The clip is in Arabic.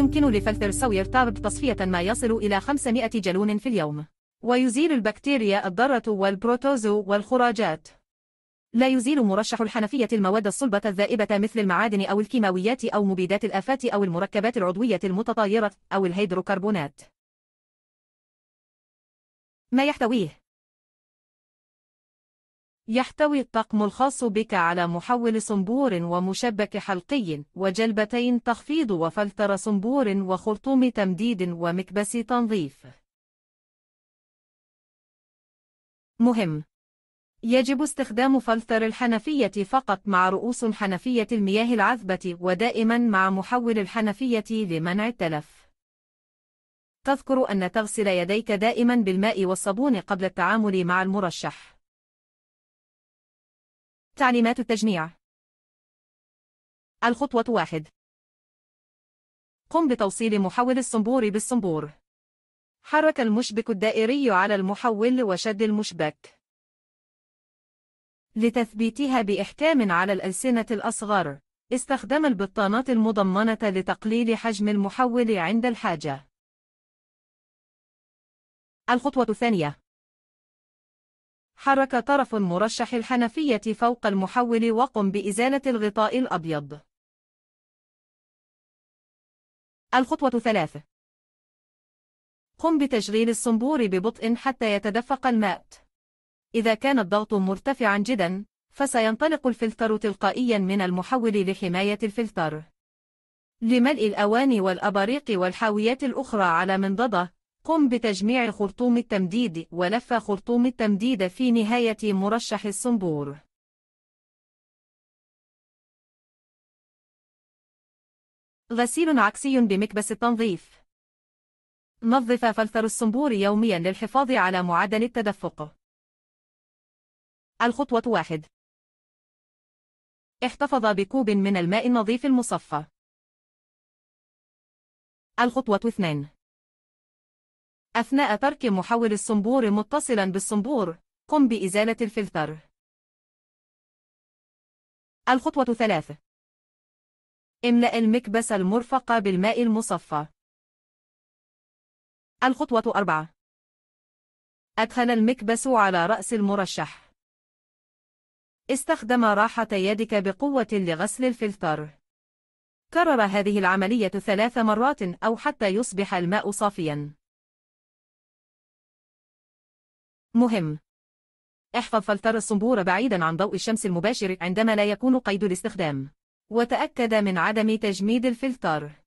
يمكن لفلتر سوير تارب تصفية ما يصل إلى 500 جالون في اليوم ويزيل البكتيريا الضارة والبروتوزو والخراجات لا يزيل مرشح الحنفية المواد الصلبة الذائبة مثل المعادن أو الكيماويات أو مبيدات الآفات أو المركبات العضوية المتطايرة أو الهيدروكربونات ما يحتويه يحتوي الطقم الخاص بك على محول صنبور ومشبك حلقي وجلبتين تخفيض وفلتر صنبور وخرطوم تمديد ومكبس تنظيف مهم يجب استخدام فلتر الحنفية فقط مع رؤوس حنفية المياه العذبة ودائما مع محول الحنفية لمنع التلف. تذكر أن تغسل يديك دائما بالماء والصابون قبل التعامل مع المرشح. تعليمات التجميع الخطوة واحد قم بتوصيل محول الصنبور بالصنبور حرك المشبك الدائري على المحول وشد المشبك لتثبيتها بإحكام على الألسنة الأصغر استخدم البطانات المضمنة لتقليل حجم المحول عند الحاجة الخطوة الثانية حرك طرف مرشح الحنفية فوق المحول وقم بإزالة الغطاء الأبيض. الخطوة ثلاثة قم بتشغيل الصنبور ببطء حتى يتدفق الماء. إذا كان الضغط مرتفعا جدا، فسينطلق الفلتر تلقائيا من المحول لحماية الفلتر. لملء الأواني والأباريق والحاويات الأخرى على منضدة، قم بتجميع خرطوم التمديد ولف خرطوم التمديد في نهاية مرشح الصنبور غسيل عكسي بمكبس التنظيف نظف فلتر الصنبور يوميا للحفاظ على معدل التدفق الخطوة واحد احتفظ بكوب من الماء النظيف المصفى الخطوة اثنان أثناء ترك محول الصنبور متصلا بالصنبور، قم بإزالة الفلتر. الخطوة ثلاثة املأ المكبس المرفق بالماء المصفى. الخطوة أربعة أدخل المكبس على رأس المرشح. استخدم راحة يدك بقوة لغسل الفلتر. كرر هذه العملية ثلاث مرات أو حتى يصبح الماء صافياً. مهم احفظ فلتر الصنبور بعيدا عن ضوء الشمس المباشر عندما لا يكون قيد الاستخدام وتأكد من عدم تجميد الفلتر